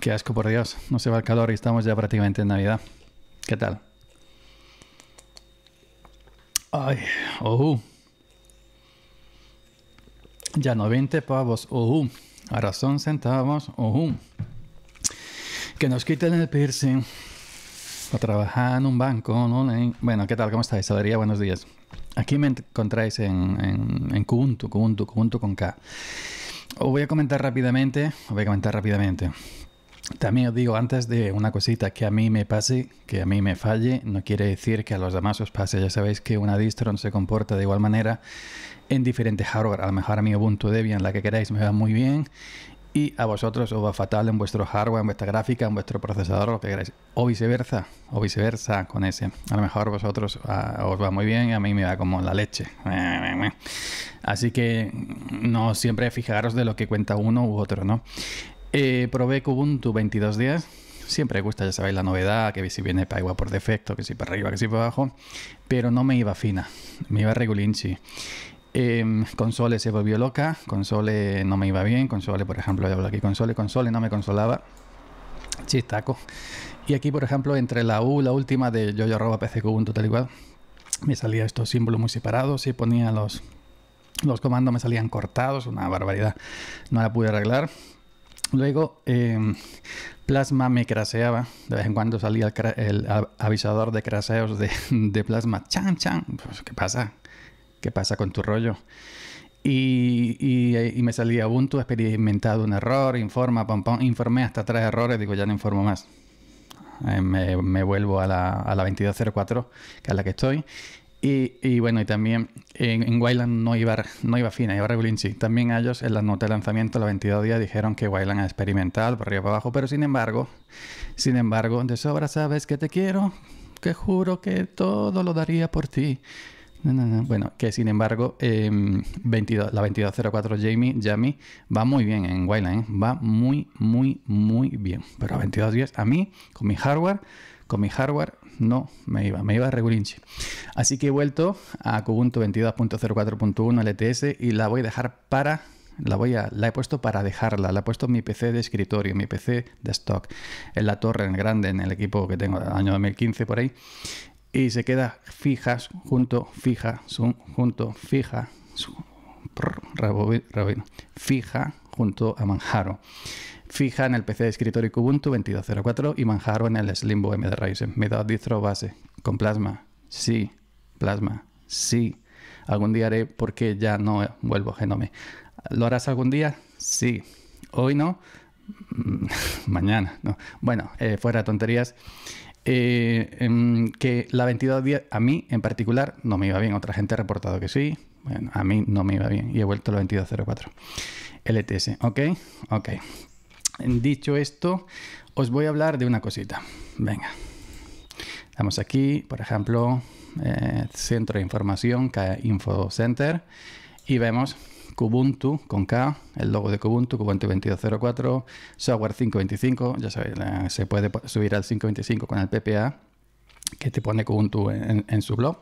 qué asco, por Dios. No se va el calor y estamos ya prácticamente en Navidad. ¿Qué tal? Ay, oh. Ya 90 pavos, oh. Ahora son centavos, oh. Que nos quiten el piercing. O trabajar en un banco, ¿no? Bueno, ¿qué tal? ¿Cómo estáis? Saludaría buenos días. Aquí me encontráis en, en, en Kubuntu, con K. Os voy a comentar rápidamente, voy a comentar rápidamente. También os digo antes de una cosita que a mí me pase, que a mí me falle, no quiere decir que a los demás os pase. Ya sabéis que una distro no se comporta de igual manera en diferentes hardware. A lo mejor a mi Ubuntu Debian, la que queráis, me va muy bien y a vosotros os va fatal en vuestro hardware, en vuestra gráfica, en vuestro procesador, lo que queráis. O viceversa, o viceversa con ese. A lo mejor vosotros ah, os va muy bien y a mí me va como la leche. Así que no siempre fijaros de lo que cuenta uno u otro, ¿no? Eh, probé Kubuntu 22 días. Siempre gusta, ya sabéis, la novedad, que si viene para por defecto, que si para arriba, que si para abajo. Pero no me iba fina, me iba regulinchi. Em, console se volvió loca, Console no me iba bien, Console, por ejemplo, ya hablo aquí, Console, Console no me consolaba. Chistaco. Y aquí, por ejemplo, entre la U, la última de yo, yo arroba pcq. tal y cual, me salía estos símbolos muy separados y ponía los, los comandos, me salían cortados, una barbaridad. No la pude arreglar. Luego, em, Plasma me craseaba. De vez en cuando salía el, el avisador de craseos de, de Plasma. Chan, chan. Pues, ¿Qué pasa? ¿qué pasa con tu rollo? Y, y, y me salía Ubuntu, experimentado un error, informa, informé hasta tres errores, digo, ya no informo más. Eh, me, vuelvo a la, a la 2204, que es la que estoy, y, y, bueno, y también en, Wayland no iba, no iba fina, iba regulinchi. También ellos en la nota de lanzamiento, la 22 días, dijeron que Wayland ha experimentado por arriba para abajo, pero sin embargo, sin embargo, de sobra sabes que te quiero, que juro que todo lo daría por ti. Bueno, que sin embargo, em, la 2204 Jamie, Jamie va muy bien en Wildline, ¿eh? va muy, muy, muy bien. Pero a 2210, a mí, con mi hardware, con mi hardware no me iba, me iba a regulinche. Así que he vuelto a Kubuntu 22.04.1 LTS y la voy a dejar para la voy a, la he puesto para dejarla, la he puesto en mi PC de escritorio, en mi PC de stock, en la torre, en el grande, en el equipo que tengo del año 2015 por ahí y se queda fijas, junto, fija, junto, fija, fija, junto a Manjaro. Fija en el PC de escritorio kubuntu 22.04 y Manjaro en el slimbo m de Ryzen. Me da distro base con Plasma. Sí, Plasma. Sí. Algún día haré porque ya no vuelvo Genome. ¿Lo harás algún día? Sí. Hoy no. Mm, mañana. No. Bueno, eh, fuera tonterías. Eh, em, que la 2210 a mí en particular no me iba bien. Otra gente ha reportado que sí. Bueno, a mí no me iba bien y he vuelto a la 2204. LTS, ¿ok? Ok. Dicho esto, os voy a hablar de una cosita. Venga. Vamos aquí, por ejemplo, eh, Centro de Información, info Center, y vemos Kubuntu con K, el logo de Kubuntu, Kubuntu 2204, software 525, ya sabéis, se puede subir al 525 con el PPA que te pone Kubuntu en, su blog.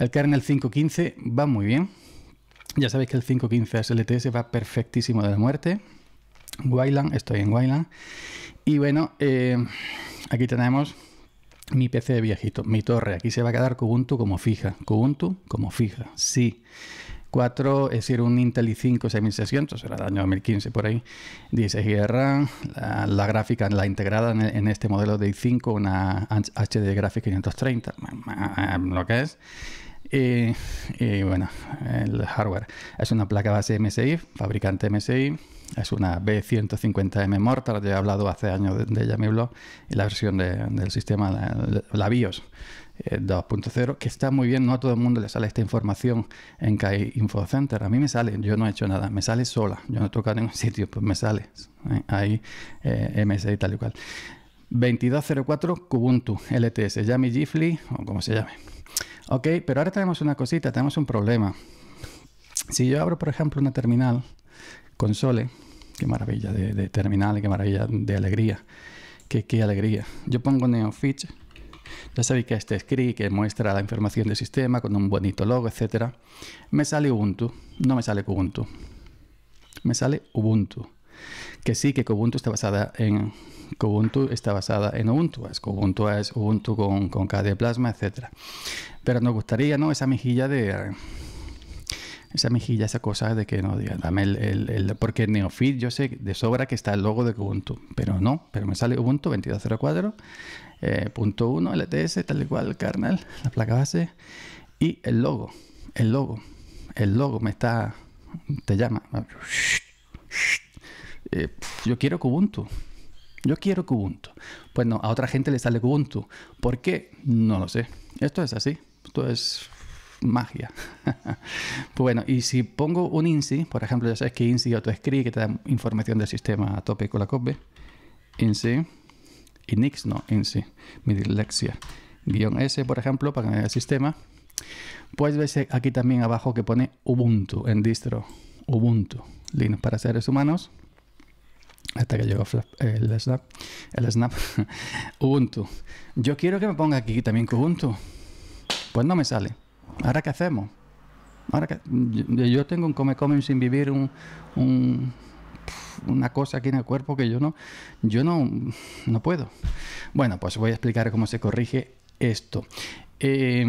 El kernel 515 va muy bien. Ya sabéis que el 515 SLTS va perfectísimo de la muerte. Wayland, estoy en Wayland. Y bueno, eh, aquí tenemos mi PC de viejito, mi torre. Aquí se va a quedar Kubuntu como fija. Kubuntu como fija, sí es decir, un Intel i5 6600, era el año 2015 por ahí, Dice GB RAM, la, gráfica, la integrada en, este modelo de i5, una HD gráfica 530, lo que es. Y, bueno, el hardware es una placa base MSI, fabricante MSI, es una B150M Mortal, ya he hablado hace años de, ella en mi blog, y la versión del sistema, la, BIOS eh, 2.0, que está muy bien, no a todo el mundo le sale esta información en KI Info Center, a mí me sale, yo no he hecho nada, me sale sola, yo no he tocado en ningún sitio, pues me sale eh, ahí eh, MSI tal y cual. 2204 Kubuntu LTS, llame Gifli o como se llame. Ok, pero ahora tenemos una cosita, tenemos un problema. Si yo abro, por ejemplo, una terminal console, qué maravilla de, de terminal, qué maravilla de alegría, qué, alegría. Yo pongo NeoFitch, ya sabéis que este script que muestra la información del sistema con un bonito logo, etcétera. Me sale Ubuntu, no me sale Ubuntu, me sale Ubuntu que sí, que Kubuntu está basada en Kubuntu, está basada en Ubuntu, es Kubuntu es Ubuntu con, con KDE Plasma, etc. Pero nos gustaría, ¿no? Esa mejilla de... Esa mejilla, esa cosa de que no digan, dame el, el, Porque Neofit yo sé de sobra que está el logo de Ubuntu, pero no, pero me sale Ubuntu 2204, 1, LTS, tal y cual, carnal, la placa base y el logo, el logo, el logo me está, te llama. Eh, yo quiero Kubuntu. Yo quiero Kubuntu. bueno pues a otra gente le sale Kubuntu. ¿Por qué? No lo sé. Esto es así. Esto es magia. bueno, y si pongo un INSI, por ejemplo, ya sabes que INSI autoescribe, que te da información del sistema a tope con la COPE. INSI. Y Nix no, INSI. Mi dislexia. Guión S, por ejemplo, para cambiar el sistema. Pues ves aquí también abajo que pone Ubuntu en distro. Ubuntu. Linux para seres humanos hasta que llegó el Snap, el Snap, Ubuntu. Yo quiero que me ponga aquí también Ubuntu. Pues no me sale. ¿Ahora qué hacemos? Ahora que, yo tengo un come come sin vivir, un, una cosa aquí en el cuerpo que yo no, yo no, no puedo. Bueno, pues voy a explicar cómo se corrige esto. Eh,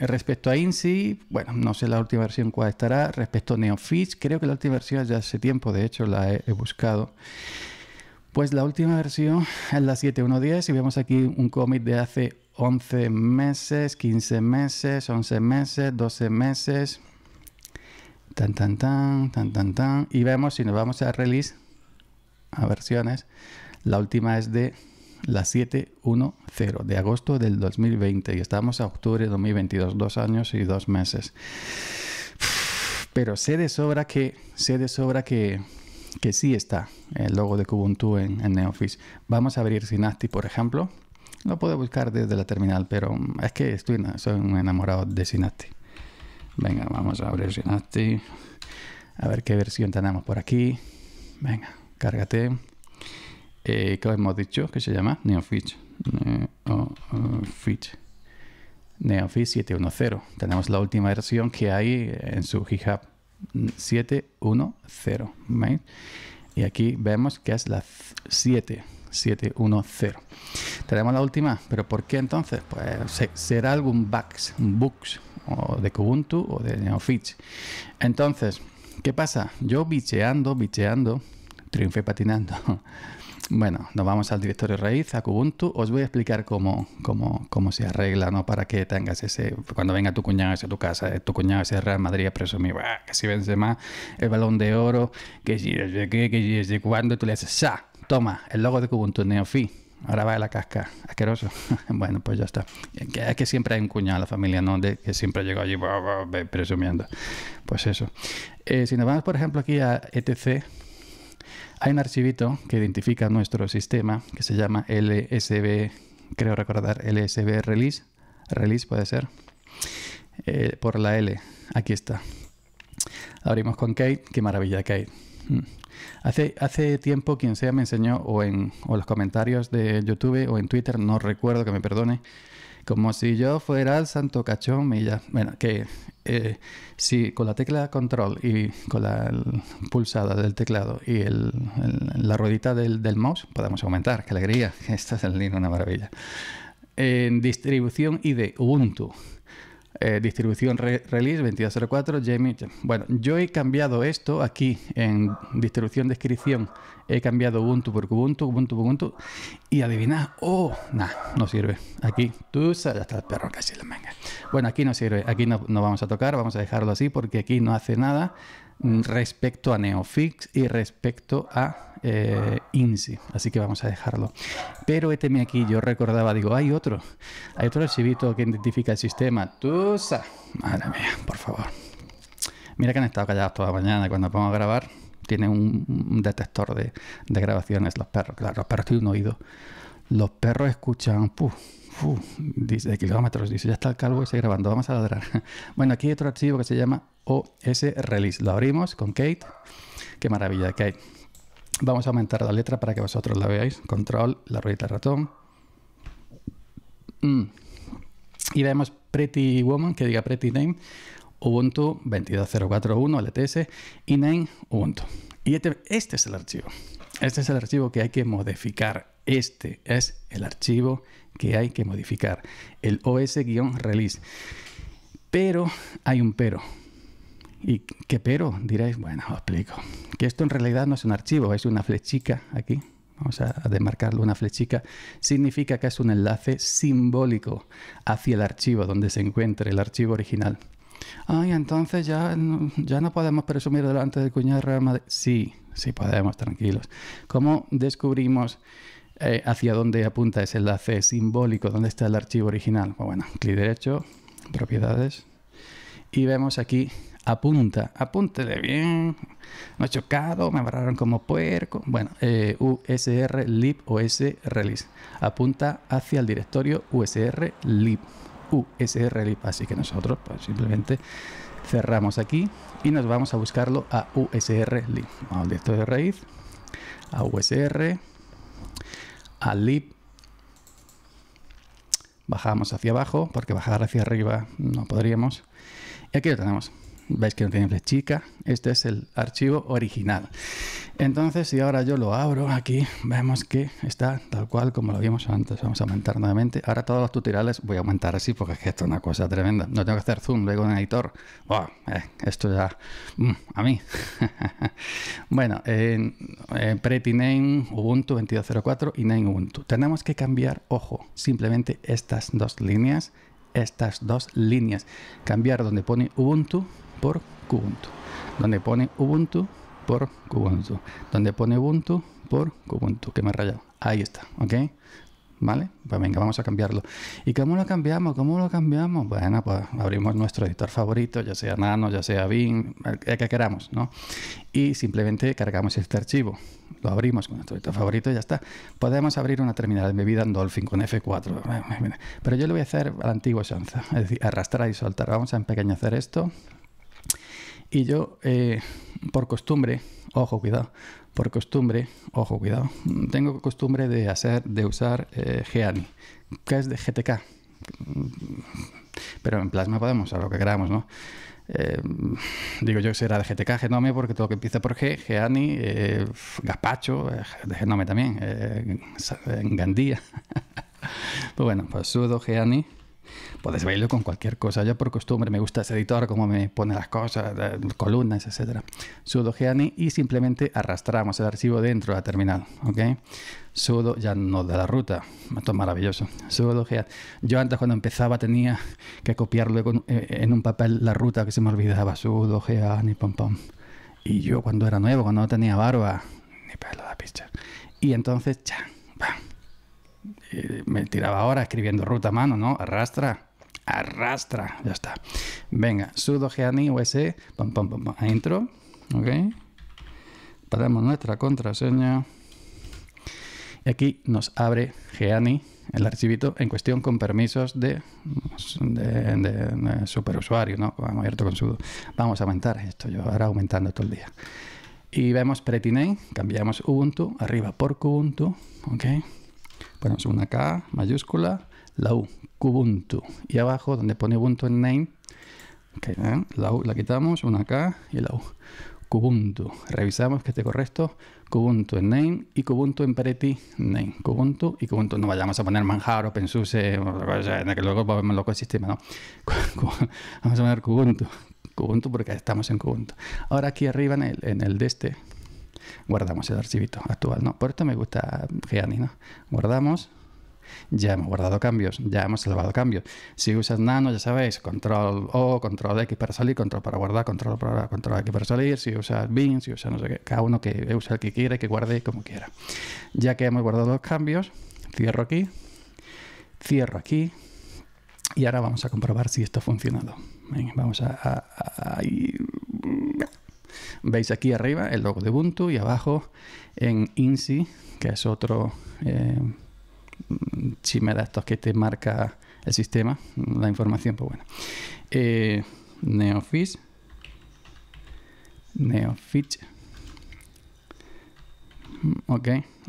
respecto a INSI, bueno, no sé la última versión cuál estará. Respecto a NeoFish, creo que la última versión ya hace tiempo, de hecho la he, buscado. Pues la última versión es la 7.1.10 y vemos aquí un cómic de hace 11 meses, 15 meses, 11 meses, 12 meses. Tan, tan, tan, tan, tan, tan. Y vemos si nos vamos a release, a versiones, la última es de la 710 de agosto del 2020 y estamos a octubre de 2022, dos años y dos meses. Pero sé de sobra que, sé de sobra que, que sí está el logo de Kubuntu en, en Vamos a abrir Synaptic, por ejemplo. No puedo buscar desde la terminal, pero mm, es que estoy, soy un enamorado de Synaptic. Venga, vamos a abrir Synaptic. A ver qué versión tenemos por aquí. Venga, cárgate eh, hemos dicho? que se llama? Neofit. Neofit. Neofit 710. Tenemos la última versión que hay en su GitHub 710. Y aquí vemos que es la 7. 710. Tenemos la última, pero ¿por qué entonces? Pues será algún bugs, bugs o de Kubuntu o de Neofitch. Entonces, ¿qué pasa? Yo bicheando, bicheando, triunfé patinando. Bueno, nos vamos al directorio raíz, a Kubuntu. Os voy a explicar cómo, cómo, cómo se arregla, ¿no? Para que tengas ese... Cuando venga tu cuñado a tu casa, eh, tu cuñado se Real Madrid a presumir, que si vence más el balón de oro, que si desde qué, que si desde cuándo, tú le haces, ¡sa! Toma, el logo de Kubuntu, Neofi. Ahora va a la casca, asqueroso. bueno, pues ya está. Eh, es que siempre hay un cuñado en la familia, ¿no? que siempre llega allí presumiendo. Pues eso. Eh, si nos vamos, por ejemplo, aquí a ETC, hay un archivito que identifica nuestro sistema que se llama LSB, creo recordar, LSB release. Release puede ser. Eh, por la L. Aquí está. Abrimos con Kate. Qué maravilla, Kate. Mm. Hace, hace, tiempo quien sea me enseñó o en los comentarios de YouTube o en Twitter, no recuerdo que me perdone, como si yo fuera el santo cachón y ya. Bueno, que eh, si con la tecla control y con la pulsada del teclado y la ruedita del, mouse podemos aumentar. ¡Qué alegría! Esta es el una maravilla. En distribución ID Ubuntu. Eh, distribución release 2204, Jamie. Bueno, yo he cambiado esto aquí en distribución descripción. He cambiado Ubuntu por Ubuntu, Ubuntu por Ubuntu. Y adivina, oh, nada, no sirve. Aquí, tú ya el perro casi la manga. Bueno, aquí no sirve, aquí no, no vamos a tocar, vamos a dejarlo así porque aquí no hace nada. Mm, respecto a Neofix y respecto a eh, INSI. Así que vamos a dejarlo. Pero éteme este aquí, yo recordaba, digo, hay otro, hay otro archivito que identifica el sistema. ¡Tusa! Madre mía, por favor. Mira que han estado callados toda la mañana cuando vamos a grabar. Tiene un, detector de, grabaciones los perros. Claro, los perros tienen un oído. Los perros escuchan, puf, dice, kilómetros. Dice, ya está el calvo y se grabando, vamos a ladrar. Bueno, aquí hay otro archivo que se llama OS Release. Lo abrimos con Kate. Qué maravilla, Kate. Vamos a aumentar la letra para que vosotros la veáis. Control, la ruedita ratón. Mm. Y vemos Pretty Woman, que diga Pretty Name, Ubuntu 22041 LTS y Name Ubuntu. Y este, este es el archivo. Este es el archivo que hay que modificar. Este es el archivo que hay que modificar. El OS-release. Pero hay un pero. ¿Y qué pero? Diréis, bueno, os explico. Que esto en realidad no es un archivo, es una flechica aquí. Vamos a demarcarlo, una flechica. Significa que es un enlace simbólico hacia el archivo donde se encuentra el archivo original. Ay, entonces ya no, ya no podemos presumir delante del cuñado de Real Sí, sí podemos, tranquilos. ¿Cómo descubrimos eh, hacia dónde apunta ese enlace simbólico? ¿Dónde está el archivo original? Pues bueno, clic derecho, propiedades. Y vemos aquí apunta, apúntele bien, no he chocado, me amarraron como puerco. Bueno, eh, USR lib OS release, apunta hacia el directorio USR lib, USR lib. Así que nosotros pues, simplemente cerramos aquí y nos vamos a buscarlo a USR lib. Vamos al directorio de raíz, a USR, a lib bajamos hacia abajo, porque bajar hacia arriba no podríamos. Y aquí lo tenemos. Veis que no tiene flechica. Este es el archivo original. Entonces, si ahora yo lo abro aquí, vemos que está tal cual como lo vimos antes. Vamos a aumentar nuevamente. Ahora todos los tutoriales voy a aumentar así porque es que esto es una cosa tremenda. No tengo que hacer zoom luego en editor. Eh, esto ya... Mm, a mí. bueno, en, en Pretty Name Ubuntu 22.04 y Name Ubuntu. Tenemos que cambiar, ojo, simplemente estas dos líneas estas dos líneas. Cambiar donde pone Ubuntu por Kubuntu, donde pone Ubuntu por Kubuntu, donde pone Ubuntu por Kubuntu, que me ha rayado. Ahí está, ¿ok? ¿Vale? Pues venga, vamos a cambiarlo. ¿Y cómo lo cambiamos? ¿Cómo lo cambiamos? Bueno, pues abrimos nuestro editor favorito, ya sea Nano, ya sea Bing, el que queramos, ¿no? Y simplemente cargamos este archivo. Lo abrimos con nuestro editor favorito y ya está. Podemos abrir una terminal de bebida en Dolphin con F4. Pero yo lo voy a hacer a la antigua usanza, es decir, arrastrar y soltar. Vamos a empequeñecer esto. Y yo, eh, por costumbre, ojo, cuidado, por costumbre, ojo, cuidado, tengo costumbre de, hacer, de usar eh, Geani, que es de GTK. Pero en plasma podemos usar lo que queramos, ¿no? Eh, digo yo que será de GTK, Genome, porque todo lo que empieza por G, Geani, eh, Gaspacho, eh, de Genome también, Gandía. pues bueno, pues sudo Geani Puedes verlo con cualquier cosa. Yo por costumbre me gusta ese editor, cómo me pone las cosas, las eh, columnas, etc. Sudo Geani y simplemente arrastramos el archivo dentro de la terminal. ¿ok? Sudo ya no da la ruta. Esto es maravilloso. Sudo Geani. Yo antes cuando empezaba tenía que copiarlo eh, en un papel la ruta que se me olvidaba. Sudo Geani, pom pom. Y yo cuando era nuevo, cuando no tenía barba, ni pelo de picha. Y entonces, ya eh, me tiraba ahora escribiendo ruta a mano, ¿no? Arrastra, arrastra, ya está. Venga, sudo geani us, e, pam, pam, pam, intro, ¿ok? Paramos nuestra contraseña. Y aquí nos abre Geani el archivito en cuestión con permisos de, de, superusuario, ¿no? Vamos abierto con sudo. Vamos a aumentar esto, yo ahora aumentando todo el día. Y vemos Pretine, cambiamos Ubuntu, arriba por Kubuntu, ¿ok? ponemos una K mayúscula, la U, Kubuntu. Y abajo, donde pone Ubuntu en name, ¿eh? la U la quitamos, una K y la U. Kubuntu. Revisamos que esté correcto. Kubuntu en name y Kubuntu en pareti name. Kubuntu y Kubuntu. No vayamos a poner manjar o pensuse, que luego vamos loco el sistema, ¿no? vamos a poner Kubuntu. Kubuntu porque estamos en Kubuntu. Ahora aquí arriba en el, en el de este, guardamos el archivito actual, ¿no? Por esto me gusta Gianni, ¿no? Guardamos, ya hemos guardado cambios, ya hemos salvado cambios. Si usas nano, ya sabéis, control O, control X para salir, control para guardar, control para control X para salir. Si usas bin, si usas no sé cada uno que usa el que quiera que guarde como quiera. Ya que hemos guardado los cambios, cierro aquí, cierro aquí. Y ahora vamos a comprobar si esto ha funcionado. vamos a Veis aquí arriba el logo de Ubuntu y abajo en INSI, que es otro eh, de que te marca el sistema, la información, pues bueno. Eh, Neofish, Neofish, mm, ok,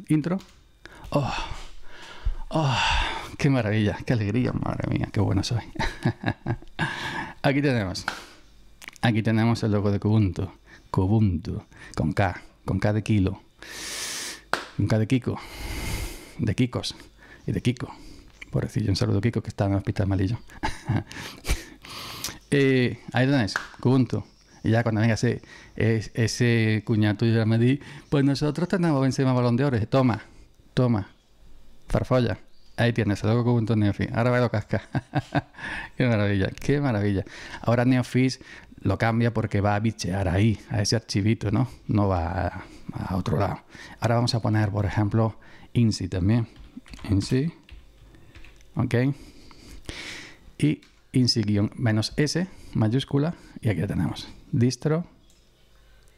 intro. Oh, oh, qué maravilla, qué alegría, madre mía, qué bueno soy. aquí tenemos, aquí tenemos el logo de Ubuntu. Kubuntu, con K, con K de kilo, con K de Kiko, de Kikos y de Kiko. Por decir, un saludo Kiko que está en el hospital malillo. eh, ahí tenés, Kubuntu. Y ya cuando venga ese, ese cuñado tuyo me di, pues nosotros tenemos encima balón de oro. Toma, toma, farfolla. Ahí tienes, luego Kubuntu, Neofis. Ahora veo casca. qué maravilla, qué maravilla. Ahora Neofis lo cambia porque va a bichear ahí, a ese archivito, ¿no? No va a, otro lado. Ahora vamos a poner, por ejemplo, INSI también. INSI. ¿Ok? Y INSI-S mayúscula. Y aquí tenemos. Distro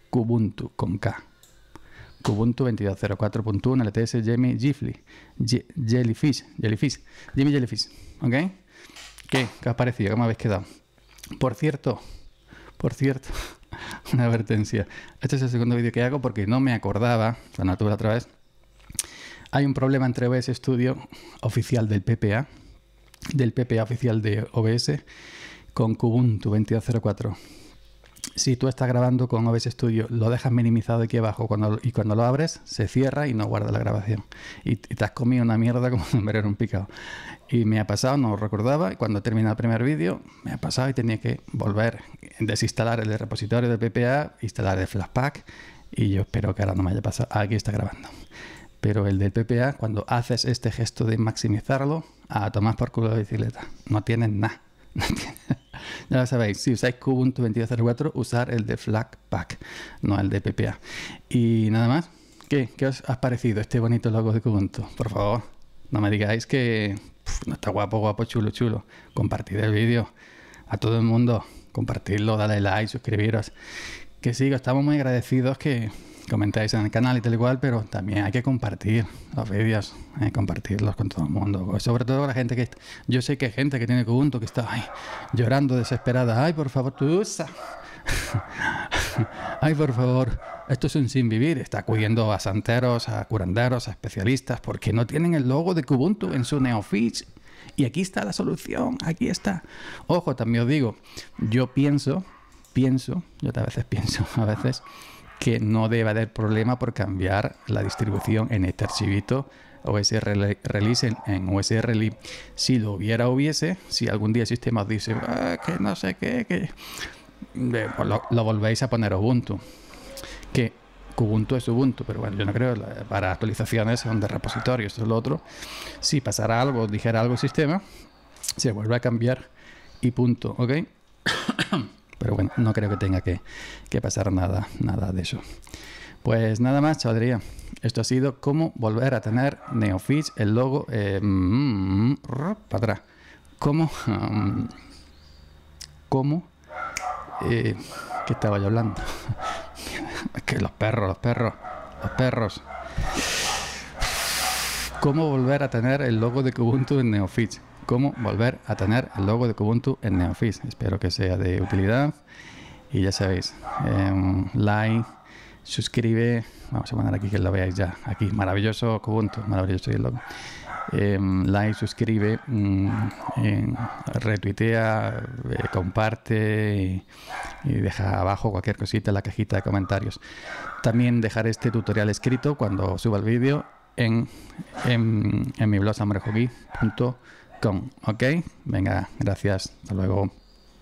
Kubuntu con K. Kubuntu 22.04.1 LTS Jimmy Gifli. Jellyfish. Jellyfish. Jimmy Jellyfish. ¿Ok? ¿Qué? ¿Qué os ha parecido? ¿Cómo habéis quedado? Por cierto, por cierto, una advertencia. Este es el segundo vídeo que hago porque no me acordaba, la natura otra vez. Hay un problema entre OBS Studio oficial del PPA, del PPA oficial de OBS, con Kubuntu 2204 si tú estás grabando con OBS Studio, lo dejas minimizado aquí abajo y cuando lo abres, se cierra y no guarda la grabación. Y, te has comido una mierda como un verero un picado. Y me ha pasado, no recordaba, y cuando termina el primer vídeo, me ha pasado y tenía que volver, desinstalar el repositorio del PPA, instalar el Flashpack, y yo espero que ahora no me haya pasado. Ah, aquí está grabando. Pero el del PPA, cuando haces este gesto de maximizarlo, a tomar por culo la bicicleta. No tienes nada ya lo sabéis, si usáis 22.04, usar el de Flatpak, no el de PPA. Y nada más, ¿qué, os ha parecido este bonito logo de Kubuntu? Por favor, no me digáis que no está guapo, guapo, chulo, chulo. Compartid el vídeo a todo el mundo, compartidlo, dale like, suscribiros. Que sigo, estamos muy agradecidos que comentáis en el canal y tal igual pero también hay que compartir los vídeos, eh, compartirlos con todo el mundo. Sobre todo la gente que... Yo sé que hay gente que tiene Kubuntu que está ahí, llorando desesperada. Ay, por favor, tú usa. ay, por favor. Esto es un sin vivir. Está acudiendo a santeros, a curanderos, a especialistas, porque no tienen el logo de Kubuntu en su Neofish. Y aquí está la solución, aquí está. Ojo, también os digo, yo pienso, pienso, yo a veces pienso, a veces que no debe haber problema por cambiar la distribución en este archivito OSR release en, en Si lo hubiera hubiese, si algún día el sistema os dice ah, que no sé qué, pues lo, volvéis a poner Ubuntu. Que Ubuntu es Ubuntu, pero bueno, yo no creo, para actualizaciones son de repositorio, esto es lo otro. Si pasara algo, dijera algo el sistema, se vuelve a cambiar y punto, ¿ok? Pero bueno, no creo que tenga que, pasar nada, nada de eso. Pues nada más, chavalería. Esto ha sido cómo volver a tener Neofish, el logo, eh, mm, mm, para atrás. Cómo... Mm, cómo... Eh, ¿Qué estaba yo hablando? que los perros, los perros, los perros. ¿Cómo volver a tener el logo de Kubuntu en Neofish? cómo volver a tener el logo de Kubuntu en NeoFIS. Espero que sea de utilidad. Y ya sabéis, em, like, suscribe. Vamos a poner aquí que lo veáis ya. Aquí, maravilloso Kubuntu, maravilloso el logo. Em, like, suscribe, mm, retuitea, eh, comparte y, deja abajo cualquier cosita en la cajita de comentarios. También dejaré este tutorial escrito cuando suba el vídeo en, en, mi blog samrejogi.com ¿Ok? Venga, gracias. Hasta luego.